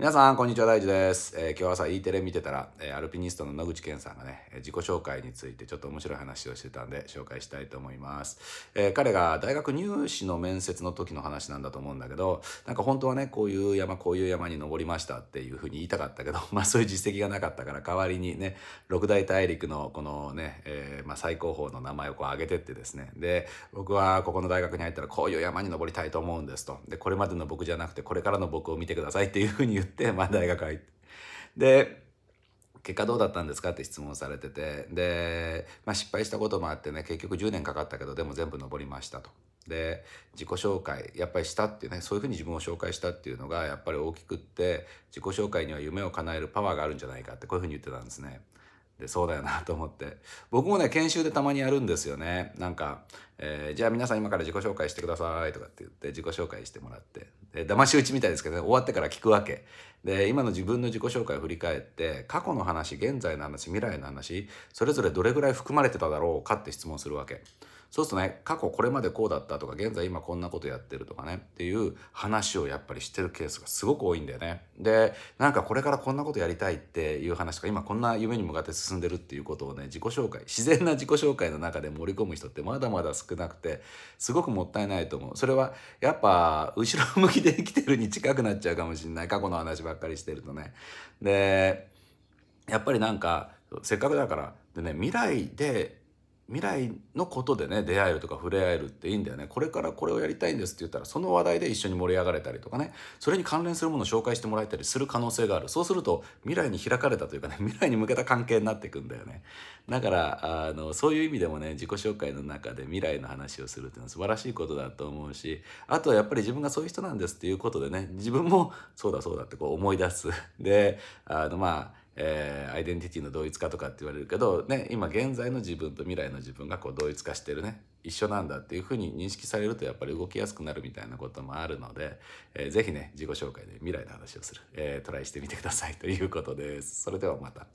皆さん、こんにちは、大地です。えー、今日朝 E テレ見てたら、えー、アルピニストの野口健さんがね、自己紹介についてちょっと面白い話をしてたんで紹介したいと思います。えー、彼が大学入試の面接の時の話なんだと思うんだけど、なんか本当はね、こういう山、こういう山に登りましたっていうふうに言いたかったけど、まあそういう実績がなかったから代わりにね、六大大陸のこのね、えまあ、最高峰の名前をこう上げてってですね、で、僕はここの大学に入ったらこういう山に登りたいと思うんですと。で、これまでの僕じゃなくてこれからの僕を見てくださいっていうふうに言ってってまあ大学入ってで結果どうだったんですかって質問されててで、まあ、失敗したこともあってね結局10年かかったけどでも全部登りましたと。で自己紹介やっぱりしたっていうねそういうふうに自分を紹介したっていうのがやっぱり大きくって自己紹介には夢を叶えるパワーがあるんじゃないかってこういうふうに言ってたんですね。でそうだよなと思って僕もね研修でたまにやるんですよねなんか、えー、じゃあ皆さん今から自己紹介してください」とかって言って自己紹介してもらってで騙し討ちみたいですけどね終わってから聞くわけで今の自分の自己紹介を振り返って過去の話現在の話未来の話それぞれどれぐらい含まれてただろうかって質問するわけ。そうするとね過去これまでこうだったとか現在今こんなことやってるとかねっていう話をやっぱりしてるケースがすごく多いんだよね。でなんかこれからこんなことやりたいっていう話とか今こんな夢に向かって進んでるっていうことをね自己紹介自然な自己紹介の中で盛り込む人ってまだまだ少なくてすごくもったいないと思う。それはやっぱ後ろ向きで生きてるに近くなっちゃうかもしれない過去の話ばっかりしてるとね。でやっぱりなんかせっかくだからでね未来で未来のことでね出会えるとか触れ合えるっていいんだよねこれからこれをやりたいんですって言ったらその話題で一緒に盛り上がれたりとかねそれに関連するものを紹介してもらえたりする可能性があるそうすると未来に開かれたというかね未来に向けた関係になっていくんだよねだからあのそういう意味でもね自己紹介の中で未来の話をするっていうのは素晴らしいことだと思うしあとはやっぱり自分がそういう人なんですっていうことでね自分もそうだそうだってこう思い出すであのまあえー、アイデンティティの同一化とかって言われるけど、ね、今現在の自分と未来の自分がこう同一化してるね一緒なんだっていうふうに認識されるとやっぱり動きやすくなるみたいなこともあるので、えー、ぜひね自己紹介で未来の話をする、えー、トライしてみてくださいということです。それではまた。